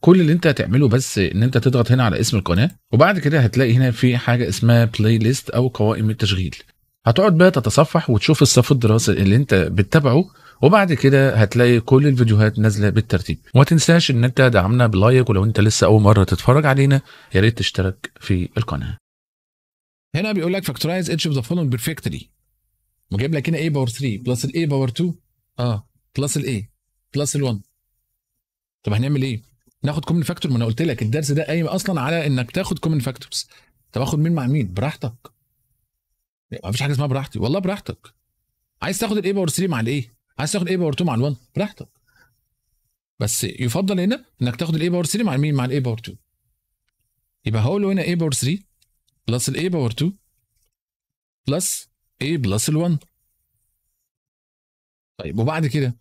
كل اللي انت هتعمله بس ان انت تضغط هنا على اسم القناه وبعد كده هتلاقي هنا في حاجه اسمها بلاي ليست او قوائم التشغيل هتقعد بقى تتصفح وتشوف الصف الدراسي اللي انت بتتابعه وبعد كده هتلاقي كل الفيديوهات نازله بالترتيب وما تنساش ان انت دعمنا بلايك ولو انت لسه اول مره تتفرج علينا يا ريت تشترك في القناه هنا بيقول لك فاكتورايز اتش اوف ذا فولون بيرفكتلي وجايب لك هنا اي باور 3 بلس الاي باور 2 اه بلس الاي بلس ال1 طب هنعمل ايه ناخد كومن فاكتور ما انا قلت لك الدرس ده قايم اصلا على انك تاخد كومن فاكتورز طب اخد مين مع مين براحتك ما فيش حاجه اسمها براحتي والله براحتك عايز تاخد الاي باور 3 مع الايه عايز تاخد الاي باور 2 مع ال1 براحتك بس يفضل هنا انك تاخد الاي باور 3 مع مين مع الاي باور 2 يبقى هقول له هنا اي باور 3 بلس الاي باور 2 بلس اي بلس ال1 طيب وبعد كده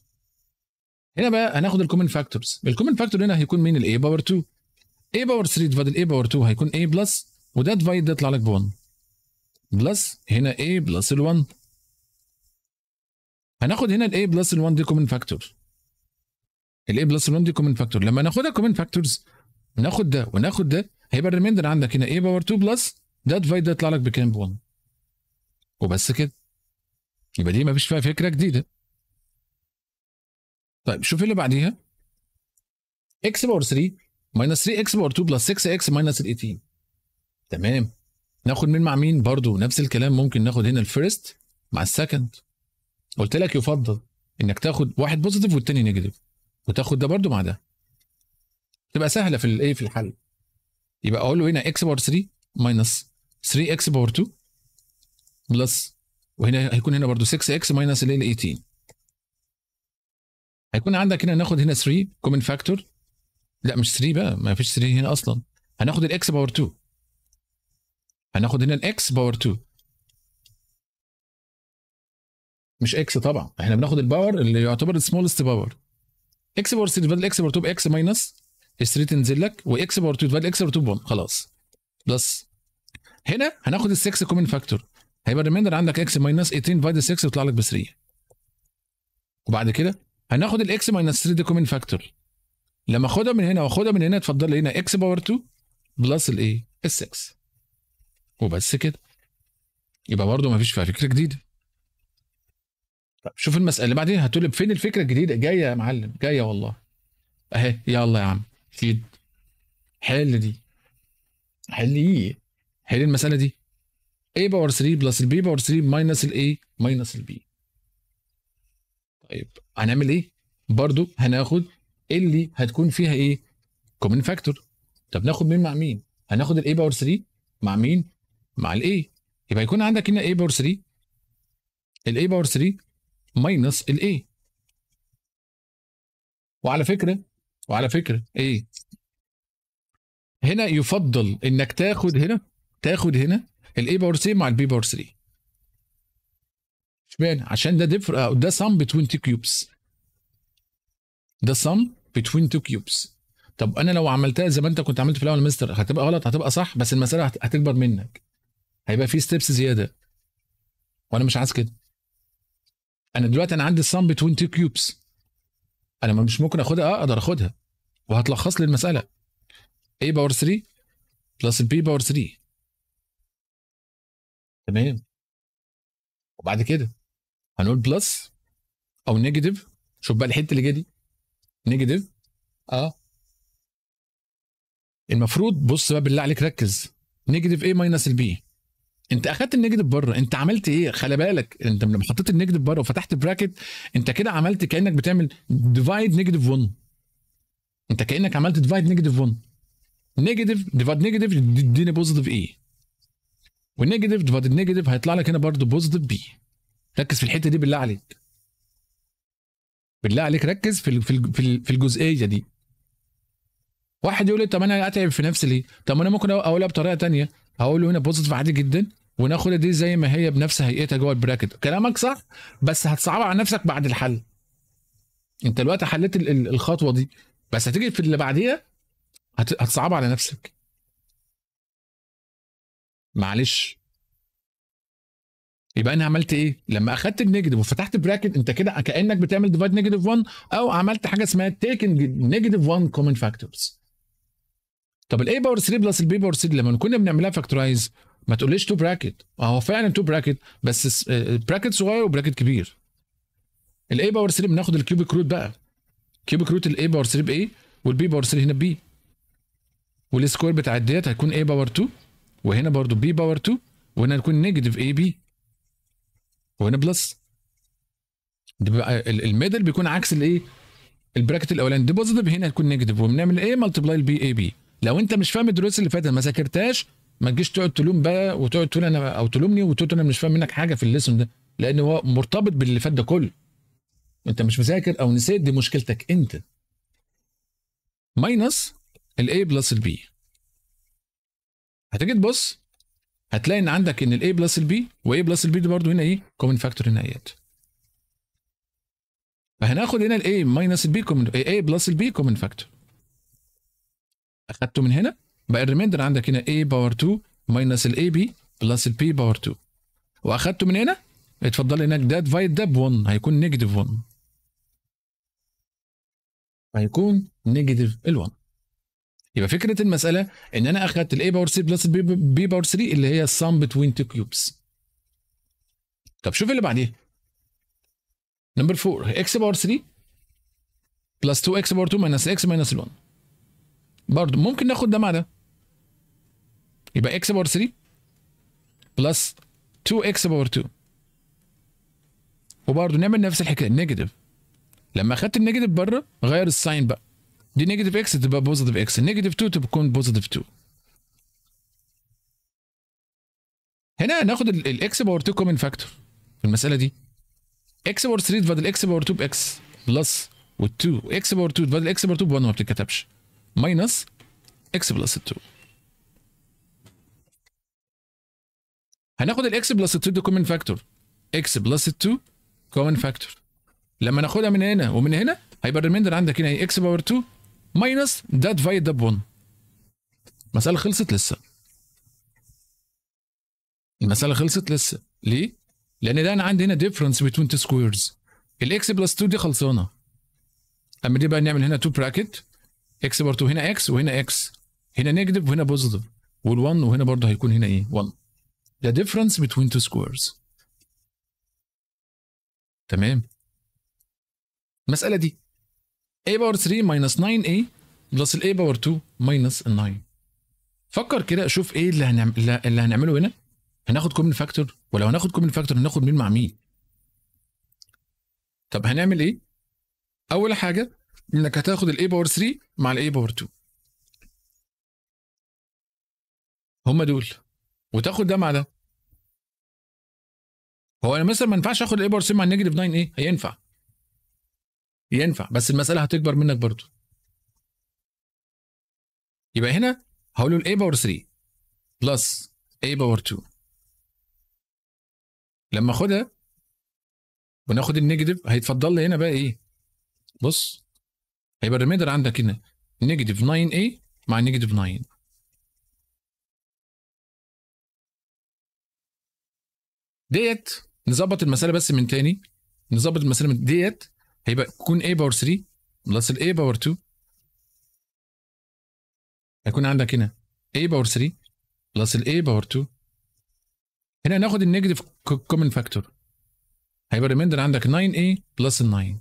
هنا بقى هناخد الكومن فاكتورز الكومن فاكتور هنا هيكون مين الاي باور 2 اي باور 3 ديفايد الاي باور 2 هيكون اي بلس وده ديفايد ده يطلع لك ب1 بلس هنا a بلس ال1 هناخد هنا الاي a بلس ال1 دي كومن فاكتور الاي a بلس ال1 دي كومن فاكتور لما ناخدها كومن فاكتورز ناخد ده وناخد ده هيبقى الريميندر عندك هنا a باور 2 بلس ده ديفايد ده يطلع لك بكام ب1 وبس كده يبقى دي مفيش فيها فكره جديده طيب شوف اللي بعديها اكس باور 3 ماينس 3 اكس باور 2 بلس 6 اكس ماينس 18 تمام ناخد مين مع مين برضو نفس الكلام ممكن ناخد هنا الفيرست مع السكند قلت لك يفضل انك تاخد واحد بوزيتيف والتاني نيجاتيف وتاخد ده برضو مع ده تبقى سهله في الايه في الحل يبقى اقول له هنا اكس باور 3 ماينس 3 اكس باور 2 بلس وهنا هيكون هنا برضو 6 اكس ماينس ال 18 هيكون عندك هنا ناخد هنا 3 كومن فاكتور لا مش 3 بقى ما فيش 3 هنا اصلا هناخد الاكس باور 2 هناخد هنا الاكس باور 2 مش اكس طبعا احنا بناخد الباور اللي يعتبر السمولست باور اكس باور 3 تفادل اكس باور 2 باكس ماينس 3 تنزل لك واكس باور 2 تفادل اكس باور 2 ب 1 خلاص بلس هنا هناخد ال 6 كومن فاكتور هيبقى الريميندر عندك اكس ماينس 18 فايد 6 يطلع لك ب 3 وبعد كده هناخد الاكس ماينس 3 ده كومن فاكتور لما اخدها من هنا واخدها من هنا اتفضل لي هنا اكس باور 2 بلس الايه؟ ال 6 وبس كده يبقى برضه ما فيش فيها فكره جديده طب شوف المساله اللي بعدين هتقول فين الفكره الجديده جايه يا معلم جايه والله اهي يلا يا عم شيل حل دي حل ايه حل المساله دي a باور 3 بلس البي باور 3 ماينس الايه ماينس البي طيب هنعمل ايه؟ برضو هناخد اللي هتكون فيها ايه؟ كومن فاكتور طب ناخد مين مع مين؟ هناخد الاي باور 3 مع مين؟ مع الاي يبقى يكون عندك هنا اي باور 3 الاي باور 3 ماينس الاي وعلى فكره وعلى فكره ايه هنا يفضل انك تاخد هنا تاخد هنا الاي باور 3 مع البي باور 3 حسبان عشان ده ديفر آه، ده سم بتوين تو كيوبس ده سم بتوين تو كيوبس طب انا لو عملتها زي ما انت كنت عملت في الاول مستر هتبقى غلط هتبقى صح بس المساله هتكبر منك هيبقى في ستيبس زياده وانا مش عايز كده انا دلوقتي انا عندي السم بتوين تو كيوبس انا مش ممكن اخدها آه، اقدر اخدها وهتلخص لي المساله a باور 3 بلس b باور 3 تمام وبعد كده هنقول بلس او نيجاتيف شوف بقى الحته اللي جايه دي نيجاتيف اه المفروض بص بقى بالله عليك ركز نيجاتيف ايه ماينس البي انت اخدت النيجاتيف بره انت عملت ايه خلي بالك انت لما حطيت النيجاتيف بره وفتحت براكت انت كده عملت كانك بتعمل ديفايد نيجاتيف 1 انت كانك عملت ديفايد نيجاتيف 1 نيجاتيف ديفايد نيجاتيف يديني بوزيتيف ايه والنيجاتيف ديفايد نيجاتيف هيطلع لك هنا برضه بوزيتيف بي ركز في الحته دي بالله عليك بالله عليك ركز في في في الجزئيه دي واحد يقول لي طب انا اتعب في نفسي ليه طب انا ممكن اقولها بطريقه تانية هقول له هنا بوزيتيف عادي جدا وناخد دي زي ما هي بنفس هيئتها جوه البراكت كلامك صح بس هتصعبها على نفسك بعد الحل انت دلوقتي حليت الخطوه دي بس هتيجي في اللي بعديها هتصعبها على نفسك معلش يبقى انا عملت ايه؟ لما اخدت النيجاتيف وفتحت براكت انت كده كانك بتعمل ديفايد نيجاتيف 1 او عملت حاجه اسمها تيكن نيجاتيف 1 كومن فاكتورز. طب الاي باور 3 بلس البي باور 3 لما كنا بنعملها فاكتورايز ما تقوليش تو براكت هو فعلا تو براكت بس براكت صغير وبراكت كبير. الاي باور 3 بناخد الكيوبيك روت بقى. كيوبيك روت الاي باور 3 بايه والبي باور 3 هنا بي. والسكوير بتاع ديت هيكون اي باور 2 وهنا برضو بي باور 2 وهنا هيكون نيجاتيف اي بي وهنا بلس الميدل بيكون عكس الايه البراكت الاولاني دي بوزيتيف هنا هتكون نيجاتيف وبنعمل ايه ملتبلاي البي اي بي لو انت مش فاهم الدروس اللي فاتت ما ذاكرتهاش ما تجيش تقعد تلوم بقى وتقعد تقول انا او تلومني وتقول انا مش فاهم منك حاجه في الليسون ده لان هو مرتبط باللي فات ده كله انت مش مذاكر او نسيت دي مشكلتك انت ماينس الاي بلس البي هتيجي تبص هتلاقي ان عندك ان الاي بلس البي واي بلس البي دي برضه هنا ايه كومن فاكتور هنا ايات فهناخد هنا الاي ماينس البي كومن اي بلس البي كومن فاكتور اخدته من هنا بقى الريميندر عندك هنا a باور 2 ماينس الاي بي بلس البي باور 2 واخدته من هنا اتفضل هناك ده ديفايد ده ب 1 هيكون نيجاتيف 1 هيكون نيجاتيف ال 1 يبقى فكره المساله ان انا اخدت الاي باور 3 بلس البي باور 3 اللي هي السم بتوين تو كيوبس طب شوف اللي بعديه نمبر 4 اكس باور 3 بلس 2 اكس باور 2 ماينس اكس ماينس 1 برضه ممكن ناخد ده مع ده يبقى اكس باور 3 بلس 2 اكس باور 2 وبرضه نعمل نفس الحكايه نيجاتيف لما اخدت النيجاتيف بره غير الساين بقى دي نيجاتيف اكس تبقى بوزيتيف اكس نيجاتيف 2 تكون بوزيتيف 2 هنا ناخد الاكس باور 2 كومن فاكتور في المساله دي اكس باور 3 تفضل اكس باور 2 باكس بلس وال2 اكس باور 2 تفضل اكس باور 2 ب1 ما بتتكتبش ماينس اكس بلس 2 هناخد الاكس بلس 2 دي كومن فاكتور اكس بلس 2 كومن فاكتور لما ناخدها من هنا ومن هنا هيبقى الريميندر عندك هنا اكس باور 2 ماينس ده ديفايد ب 1 المساله خلصت لسه المساله خلصت لسه ليه؟ لان ده انا عندي هنا ديفرنس بين تو سكويرز الاكس بلس 2 دي خلصانه اما دي بقى نعمل هنا تو براكت اكس برضه هنا اكس وهنا اكس هنا نيجاتيف وهنا بوزيتيف وال1 وهنا برضه هيكون هنا ايه 1 ده ديفرنس بين تو سكويرز تمام المساله دي a باور 3 minus 9a بلس ال a باور 2 minus 9 فكر كده شوف ايه اللي هنعمل اللي هنعمله هنا هناخد كومن فاكتور ولو هناخد كومن فاكتور هناخد مين مع مين طب هنعمل ايه اول حاجه انك هتاخد الاي باور 3 مع الاي باور 2 هما دول وتاخد ده مع ده هو انا مثلا ما ينفعش اخد الاي باور 3 مع النيجاتيف 9 ايه هينفع ينفع بس المساله هتكبر منك برضو يبقى هنا هقول له A باور 3 بلس A باور 2 لما اخدها وناخد النيجاتيف هيتفضل لي هنا بقى ايه بص هيبقى الريميدر عندك هنا نيجاتيف 9A مع نيجاتيف 9 ديت نظبط المساله بس من تاني نظبط المساله من ديت هيبقى تكون A باور 3 بلس ال A باور 2 هيكون عندك هنا A باور 3 بلس ال A باور 2 هنا هناخد النيجاتيف كومن فاكتور هيبقى الريميندر عندك 9A بلس 9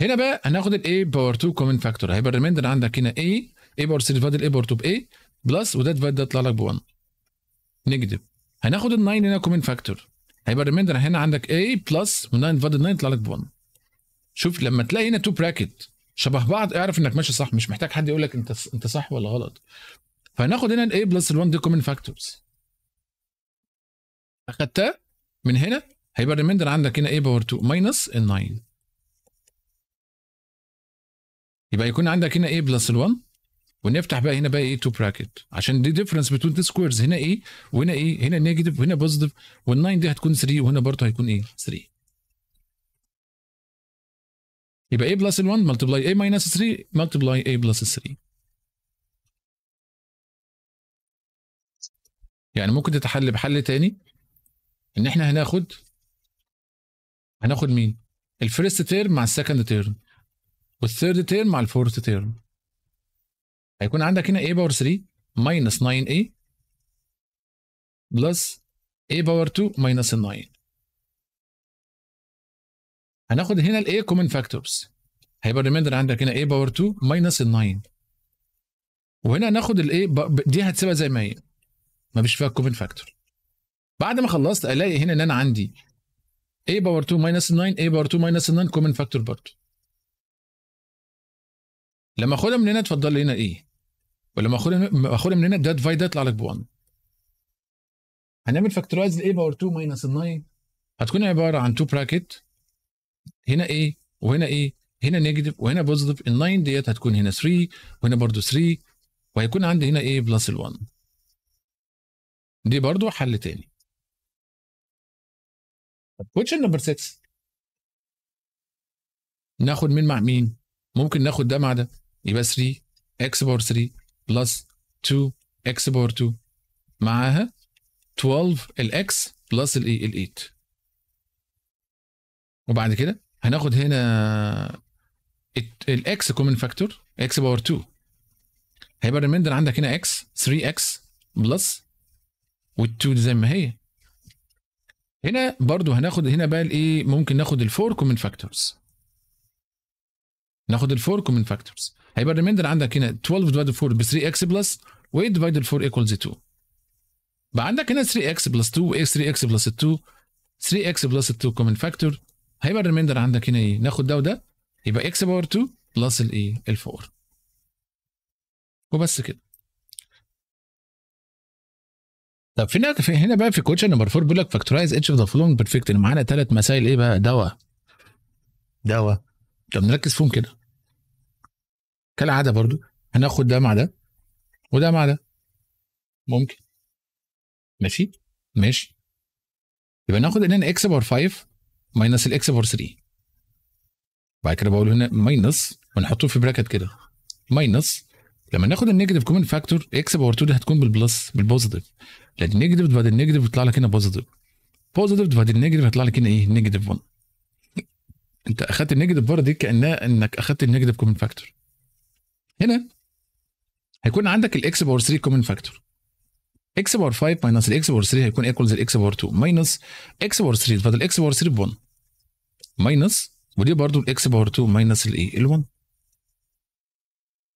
هنا بقى هناخد A باور 2 كومن فاكتور هيبقى الريميندر عندك هنا A A باور 3 فاضل A باور 2 A بلس وده ده يطلع لك ب 1 نيجاتيف هناخد ال 9 هنا كومن فاكتور هيبقى الريميندر هنا عندك A بلس و9 ديفايدد 9 يطلع لك ب 1 شوف لما تلاقي هنا تو براكت شبه بعض اعرف انك ماشي صح مش محتاج حد يقول لك انت انت صح ولا غلط فهناخد هنا الاي بلس ال1 دي كومن فاكتورز اخدتها من هنا هيبقى الريميندر عندك هنا a باور 2 ماينس ال9 يبقى يكون عندك هنا a بلس ال1 ونفتح بقى هنا بقى ايه تو براكت عشان دي ديفرنس بتوين دي سكويرز هنا ايه وهنا ايه هنا نيجاتيف وهنا بوزيتيف وال9 دي هتكون 3 وهنا برضه هيكون ايه 3 يبقى a بلس 1 ملتبلاي a ماينس 3 ملتبلاي a بلس 3 يعني ممكن تتحل بحل تاني ان احنا هناخد هناخد مين الفيرست تيرم مع السكند تيرم والثيرد تيرم مع الفورث تيرم هيكون عندك هنا a باور 3 minus 9a بلس a باور 2 minus 9 هناخد هنا ال a كومن فاكتورز هيبقى الريميندر عندك هنا a باور 2 minus 9 وهنا هناخد الايه دي هتسيبها زي ما هي مفيش فيها كومن فاكتور بعد ما خلصت الاقي هنا ان انا عندي a باور 2 minus 9 a باور 2 minus 9 كومن فاكتور برضه لما اخدها من هنا اتفضل لي هنا ايه ولما اخدها من هنا ده ديفايد يطلع لك ب 1 هنعمل فاكتورايز a باور 2 ماينس ال 9 هتكون عباره عن 2 براكت هنا ايه وهنا ايه هنا نيجاتيف وهنا بوزيتيف ال 9 ديت هتكون هنا 3 وهنا برضو 3 وهيكون عندي هنا ايه بلس ال 1 دي برضو حل تاني طب كويشن نمبر 6 ناخد مين مع مين ممكن ناخد ده مع ده يبقى 3 اكس باور 3 بلس 2 اكس بار 2 معاها 12 الاكس بلس الايه ال 8 e, e. وبعد كده هناخد هنا الاكس كومن فاكتور اكس باور 2 هيبقى الريمندر عندك هنا اكس 3 اكس بلس وال2 زي ما هي هنا برضو هناخد هنا بقى الايه e ممكن ناخد 4 كومن فاكتورز ناخد ال 4 كومن فاكتورز هيبقى الريميندر عندك هنا 12 ديفايد 4 ب 3 اكس بلس و 8 ديفايد 4 ايكوالز 2 بقى عندك هنا 3 اكس بلس 2 و 3 اكس بلس 2 3 اكس بلس 2 كومن فاكتور هيبقى الريميندر عندك هنا ايه ناخد ده وده يبقى اكس باور 2 بلس الايه ال 4 ايه؟ وبس كده طب فينا في هنا بقى في كوتشن نمبر 4 بيقول لك فاكتورايز اتش اوف ذا فلونج بيرفكت معانا ثلاث مسائل ايه بقى دواء دواء طب نركز فيهم كده كالعاده برضو هناخد ده مع ده وده مع ده ممكن ماشي ماشي يبقى ناخد هنا اكس باور 5 ماينس الاكس باور 3 بعد كده بقول هنا ماينس ونحطه في براكت كده ماينس لما ناخد النيجاتيف كومن فاكتور اكس باور 2 دي هتكون بالبلس بالبوزيتيف لان النيجاتيف بعد النيجاتيف يطلع لك هنا بوزيتيف بوزيتيف بعد النيجاتيف هيطلع لك هنا ايه نيجاتيف 1 انت اخدت النيجاتيف بار دي كانها انك اخدت النيجاتيف كومن فاكتور هنا هيكون عندك الاكس باور 3 كومن فاكتور اكس باور 5 ماينس الاكس باور 3 هيكون ايكوالز الاكس باور 2 ماينس اكس باور 3 فاضل اكس باور 3 ب 1 ماينس ودي برضه الاكس باور 2 ماينس الايه ال 1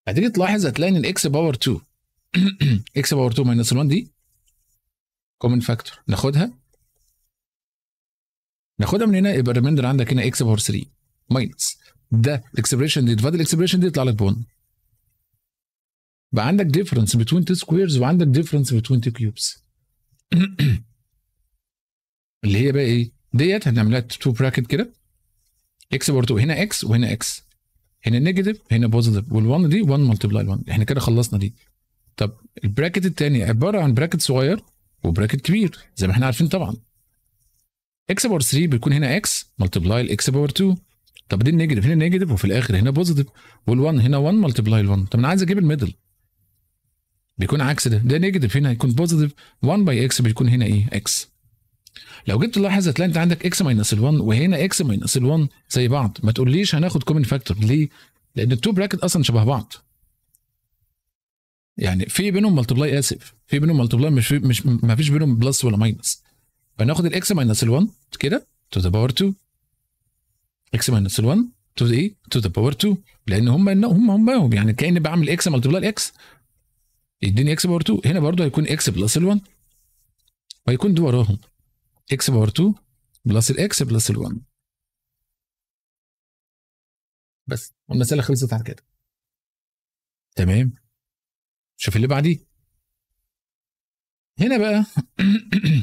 هتيجي تلاحظ هتلاقي ان الاكس باور 2 اكس باور 2 ماينس ال 1 دي كومن فاكتور ناخدها ناخدها من هنا يبقى الريميندر عندك هنا اكس باور 3 ماينس ده الاكسبريشن دي تفاد الاكسبريشن دي يطلع لك 1 بقى عندك ديفرنس بتوين تو سكويرز وعندك ديفرنس بتوين تو كيوبس اللي هي بقى ايه ديت هنعملها تو براكت كده اكس باور 2 هنا اكس وهنا اكس هنا نيجاتيف هنا بوزيتيف وال1 دي 1 ملتبلاي 1 احنا كده خلصنا دي طب البراكت الثاني عباره عن براكت صغير وبراكت كبير زي ما احنا عارفين طبعا اكس باور 3 بيكون هنا اكس ملتبلاي الاكس باور 2 طب دي النيجاتيف هنا نيجاتيف وفي الاخر هنا بوزيتيف وال1 هنا 1 ملتبلاي ال1 طب انا عايز اجيب الميدل بيكون عكس ده ده نيجاتيف هنا هيكون بوزيتيف 1 باي اكس بيكون هنا ايه اكس لو جيت تلاحظ هتلاقي انت عندك اكس ماينس ال1 وهنا اكس ماينس ال1 زي بعض ما تقوليش هناخد كومن فاكتور ليه؟ لان التو براكت اصلا شبه بعض يعني في بينهم ملتبلاي اسف في بينهم ملتبلاي مش في مش ما فيش بينهم بلس ولا ماينس فناخد الاكس ماينس ال1 كده تو ذا باور 2 اكس ماينس ال1 تو ذا ايه تو ذا باور 2 لان هم هم هم هم يعني كان بعمل اكس ملتبلاي x يديني اكس باور 2 هنا برضه هيكون اكس بلس ال1 وهيكون دي وراهم اكس باور 2 بلس الاكس بلس ال1 بس والمساله خلصت على كده تمام شوف اللي بعديه هنا بقى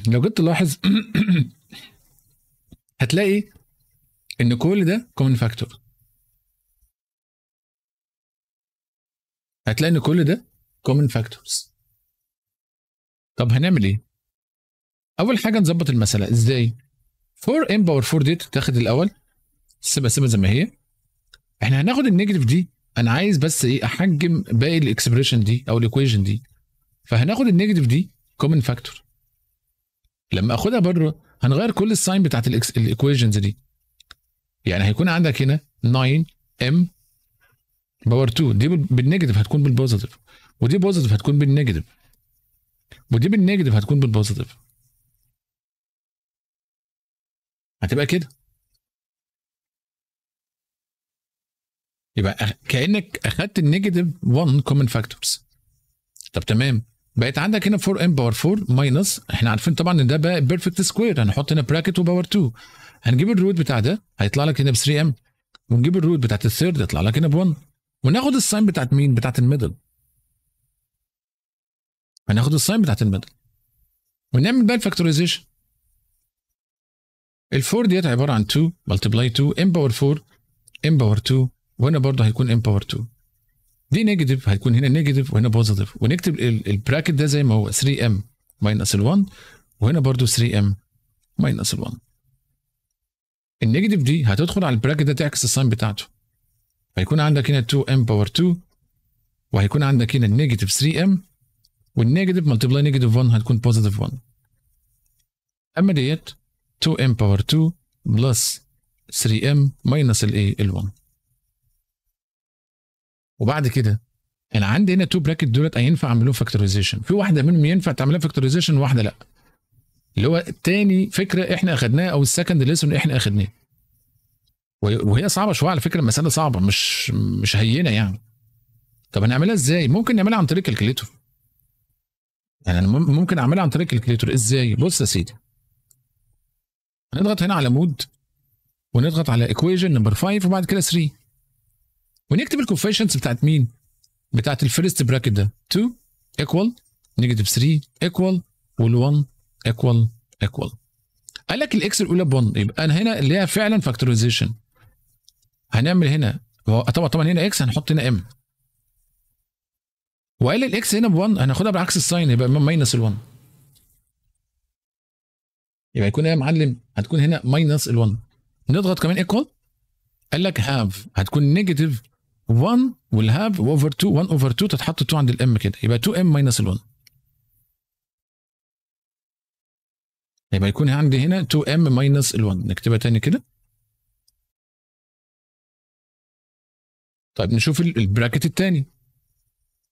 لو جيت تلاحظ هتلاقي ان كل ده كومن فاكتور هتلاقي ان كل ده كومن فاكتورز طب هنعمل ايه اول حاجه نظبط المساله ازاي 4 ام باور 4 دي تاخد الاول سيبها سيبها زي ما هي احنا هناخد النيجاتيف دي انا عايز بس ايه احجم باقي الاكسبريشن دي او الايكويشن دي فهناخد النيجاتيف دي كومن فاكتور لما اخدها بره هنغير كل الساين بتاعت الايكويشنز دي يعني هيكون عندك هنا 9 ام باور 2 دي بالنيجاتيف هتكون بالبوزيتيف ودي بوزيتيف هتكون بالنيجاتيف ودي بالنيجاتيف هتكون بالبوزيتيف هتبقى كده يبقى كانك اخدت النيجاتيف 1 كومن فاكتورز طب تمام بقيت عندك هنا 4 ان باور 4 ماينس احنا عارفين طبعا ان ده بقى بيرفكت سكوير هنحط هنا براكت وباور 2 هنجيب الروت بتاع ده هيطلع لك هنا ب 3 ام ونجيب الروت بتاعت الثيرد يطلع لك هنا ب 1 وناخد الساين بتاعت مين بتاعت الميدل هناخد الساين بتاعت الميدل ونعمل بقى الفاكتوريزيشن ال 4 ديت عباره عن 2 ملتبلاي 2 ام باور 4 ام باور 2 وهنا برضه هيكون ام باور 2 دي نيجاتيف هيكون هنا نيجاتيف وهنا بوزيتيف ونكتب البراكت ده زي ما هو 3 m ماينس ال1 وهنا برضو 3 m ماينس ال1 النيجاتيف دي هتدخل على البراكت ده تعكس الساين بتاعته هيكون عندك هنا 2 m باور 2 وهيكون عندك هنا النيجاتيف 3 m والنيجاتيف ملتبلاي نيجاتيف 1 هتكون بوزيتيف 1 اما ديت 2 m باور 2 بلس 3 m ماينس الايه ال1 وبعد كده انا عندي هنا تو براكت دولت هينفع اعمل لهم فاكتوريزيشن في واحده منهم ينفع تعمل لها فاكتوريزيشن وواحده لا اللي هو تاني فكره احنا اخدناها او السكند ليسون احنا اخدناه وهي صعبه شويه على فكره المساله صعبه مش مش هينه يعني طب هنعملها ازاي ممكن نعملها عن طريق الكليتور يعني ممكن اعملها عن طريق الكليتور ازاي بص يا سيدي هنضغط هنا على مود ونضغط على ايكويجن نمبر 5 وبعد كده 3 ونكتب الكوفيشنتس بتاعت مين؟ بتاعت الفيرست براكت ده 2 ايكوال نيجاتيف 3 ايكوال وال1 ايكوال ايكوال قال لك الاكس الاولى ب 1 يبقى انا هنا اللي هي فعلا فاكتورايزيشن هنعمل هنا طبعا طبعا هنا اكس هنحط هنا ام وقال الاكس هنا ب 1 هناخدها بعكس الساين يبقى ماينس ال 1 يبقى يكون ايه يا معلم هتكون هنا ماينس ال 1 نضغط كمان ايكوال قال لك هاف هتكون نيجاتيف 1 والهاف اوفر 2 1 اوفر 2 تتحط 2 عند الام كده يبقى 2 ام ماينس ال1 يبقى يكون عندي هنا 2 ام ماينس ال1 نكتبها تاني كده طيب نشوف البراكت التاني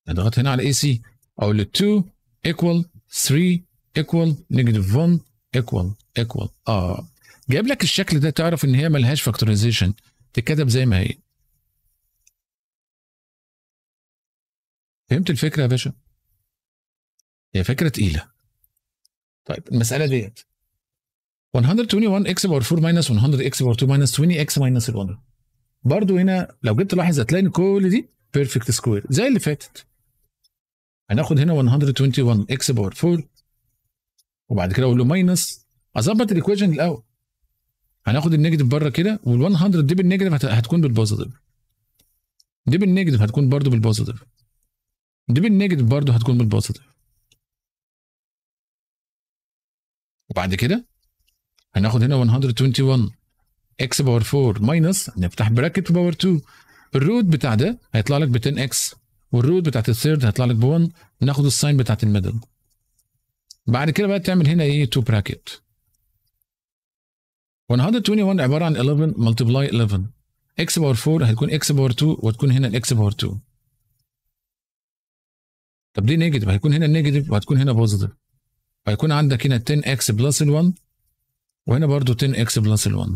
نضغط هنا على اي سي اقول له 2 ايكوال 3 ايكوال نيجاتيف 1 ايكوال ايكوال اه جايب لك الشكل ده تعرف ان هي ملهاش فاكتورايزيشن تتكتب زي ما هي فهمت الفكره يا باشا هي فكره تقيله طيب المساله ديت 121 اكس باور 4 ماينس 100 اكس باور 2 ماينس 20 اكس ماينس ال 1 برضه هنا لو جيت تلاحظ هتلاقي ان كل دي بيرفكت سكوير زي اللي فاتت هناخد هنا 121 اكس باور 4 وبعد كده اقول له ماينس اظبط الايكويشن الاول هناخد النيجاتيف بره كده وال 100 دي بالنيجاتيف هتكون بالبوزيتيف دي بالنيجاتيف هتكون برضه بالبوزيتيف دي بالنيجاتيف برضه هتكون بالبوزيتيف وبعد كده هناخد هنا 121 اكس باور 4 ماينس نفتح براكت باور 2 الروت بتاع ده هيطلع لك ب 10 اكس والروت بتاعت الثيرد هيطلع لك ب 1 ناخد الساين بتاعت الميدل بعد كده بقى تعمل هنا ايه 2 براكت 121 عباره عن 11 ملتبلاي 11 اكس باور 4 هتكون اكس باور 2 وتكون هنا الاكس باور 2 طب دي نيجاتيف هيكون هنا نيجاتيف وهتكون هنا بوزيتيف هيكون عندك هنا 10 اكس بلس ال1 وهنا برضو 10 اكس بلس ال1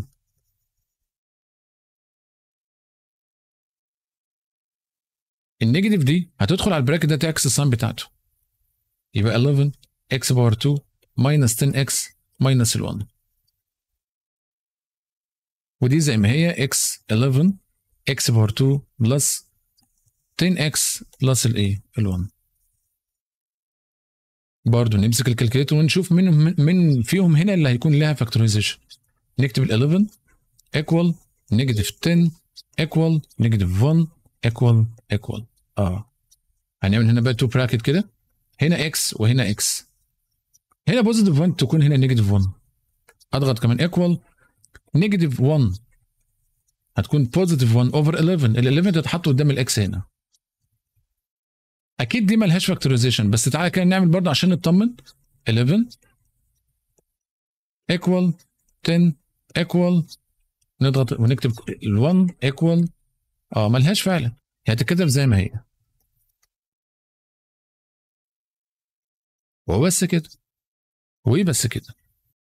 النيجاتيف دي هتدخل على البراكت ده تعكس الساين بتاعته يبقى 11 اكس باور 2 ماينس 10 اكس ماينس ال1 ودي زي ما هي x 11 x باور 2 بلس 10 x بلس الايه ال1 برضه نمسك الكالكليتر ونشوف منهم من فيهم هنا اللي هيكون لها فاكتوريزيشن نكتب ال 11 ايكوال نيجاتيف 10 ايكوال نيجاتيف 1 ايكوال ايكوال اه هنعمل هنا بقى تو براكت كده هنا اكس وهنا اكس هنا بوزيتيف 1 تكون هنا نيجاتيف 1 اضغط كمان ايكوال نيجاتيف 1 هتكون بوزيتيف 1 اوفر 11 ال 11 تتحط قدام الاكس هنا اكيد دي ملهاش فاكتوريزيشن بس تعالى كده نعمل برضه عشان نطمن 11 ايكوال 10 ايكوال نضغط ونكتب ال1 ايكوال اه ملهاش فعلا هي هتتكتب زي ما هي وبس كده وبس كده